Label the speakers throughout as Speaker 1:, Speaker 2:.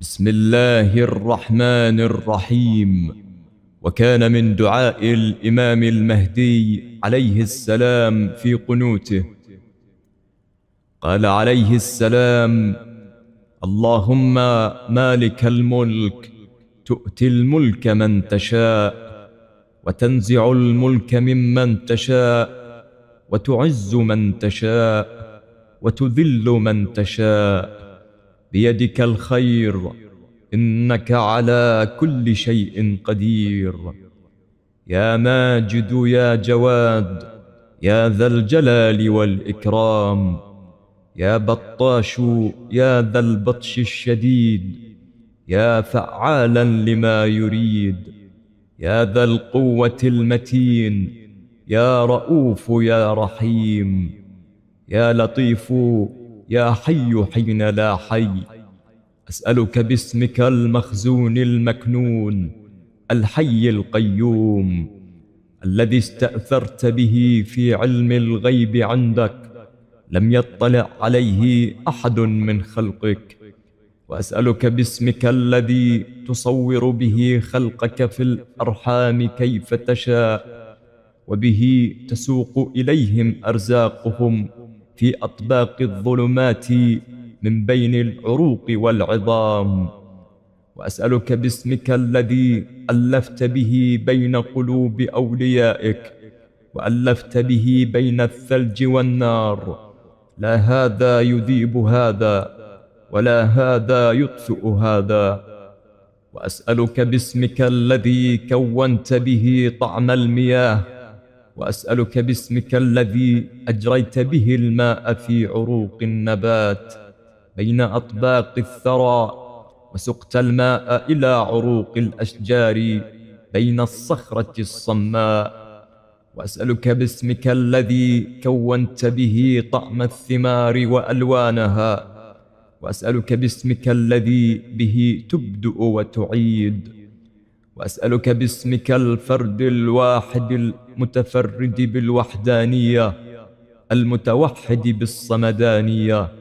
Speaker 1: بسم الله الرحمن الرحيم وكان من دعاء الامام المهدي عليه السلام في قنوته قال عليه السلام اللهم مالك الملك تؤتي الملك من تشاء وتنزع الملك ممن تشاء وتعز من تشاء وتذل من تشاء بيدك الخير انك على كل شيء قدير يا ماجد يا جواد يا ذا الجلال والاكرام يا بطاش يا ذا البطش الشديد يا فعالا لما يريد يا ذا القوه المتين يا رؤوف يا رحيم يا لطيف يا حي حين لا حي أسألك باسمك المخزون المكنون الحي القيوم الذي استأثرت به في علم الغيب عندك لم يطلع عليه أحد من خلقك وأسألك باسمك الذي تصور به خلقك في الأرحام كيف تشاء وبه تسوق إليهم أرزاقهم في أطباق الظلمات من بين العروق والعظام وأسألك باسمك الذي ألفت به بين قلوب أوليائك وألفت به بين الثلج والنار لا هذا يذيب هذا ولا هذا يطفئ هذا وأسألك باسمك الذي كونت به طعم المياه وأسألك باسمك الذي أجريت به الماء في عروق النبات بين أطباق الثرى وسقت الماء إلى عروق الأشجار بين الصخرة الصماء وأسألك باسمك الذي كونت به طعم الثمار وألوانها وأسألك باسمك الذي به تبدأ وتعيد وأسألك باسمك الفرد الواحد المتفرد بالوحدانية المتوحد بالصمدانية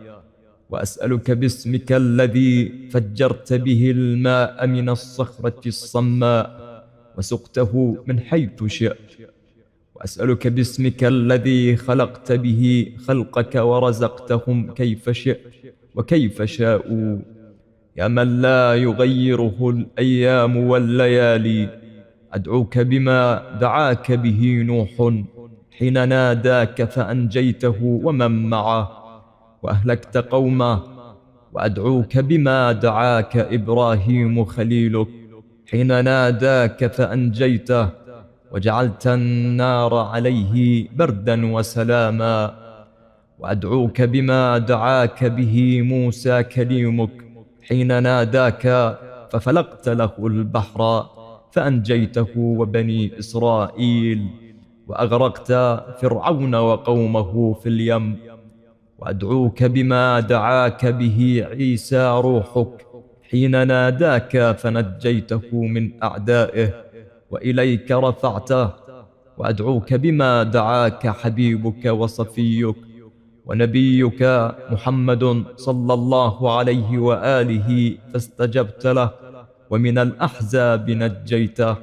Speaker 1: وأسألك باسمك الذي فجرت به الماء من الصخرة الصماء وسقته من حيث شئت وأسألك باسمك الذي خلقت به خلقك ورزقتهم كيف شئت وكيف شاءوا يا من لا يغيره الأيام والليالي أدعوك بما دعاك به نوح حين ناداك فأنجيته ومن معه وأهلكت قومه وأدعوك بما دعاك إبراهيم خليلك حين ناداك فأنجيته وجعلت النار عليه بردا وسلاما وأدعوك بما دعاك به موسى كليمك حين ناداك ففلقت له البحر فأنجيته وبني إسرائيل وأغرقت فرعون وقومه في اليم وأدعوك بما دعاك به عيسى روحك حين ناداك فنجيته من أعدائه وإليك رفعته وأدعوك بما دعاك حبيبك وصفيك ونبيك محمد صلى الله عليه وآله فاستجبت له ومن الأحزاب نجيته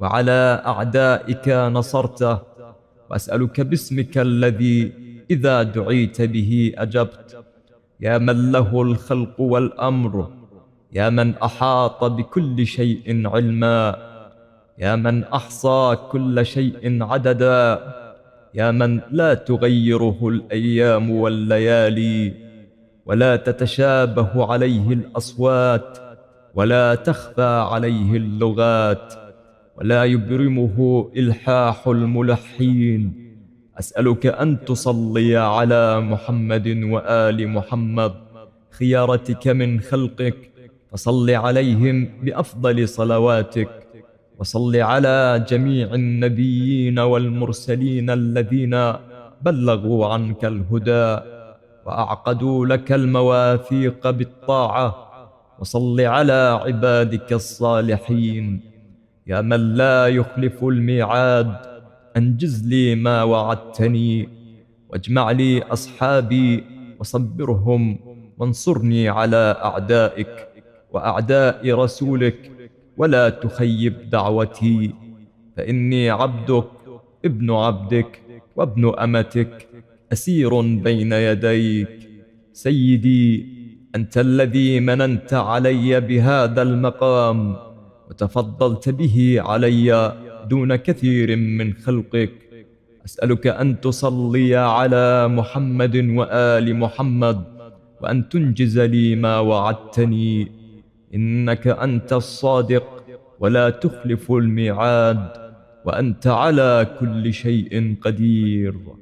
Speaker 1: وعلى أعدائك نصرته وأسألك باسمك الذي إذا دعيت به أجبت يا من له الخلق والأمر يا من أحاط بكل شيء علما يا من أحصى كل شيء عددا يا من لا تغيره الأيام والليالي ولا تتشابه عليه الأصوات ولا تخفى عليه اللغات ولا يبرمه الحاح الملحين اسالك ان تصلي على محمد وال محمد خيارتك من خلقك فصل عليهم بافضل صلواتك وصل على جميع النبيين والمرسلين الذين بلغوا عنك الهدى واعقدوا لك المواثيق بالطاعه وصل على عبادك الصالحين يا من لا يخلف الميعاد أنجز لي ما وعدتني واجمع لي أصحابي وصبرهم وانصرني على أعدائك وأعداء رسولك ولا تخيب دعوتي فإني عبدك ابن عبدك وابن أمتك أسير بين يديك سيدي أنت الذي مننت علي بهذا المقام وتفضلت به علي دون كثير من خلقك أسألك أن تصلي على محمد وآل محمد وأن تنجز لي ما وعدتني إنك أنت الصادق ولا تخلف الميعاد وأنت على كل شيء قدير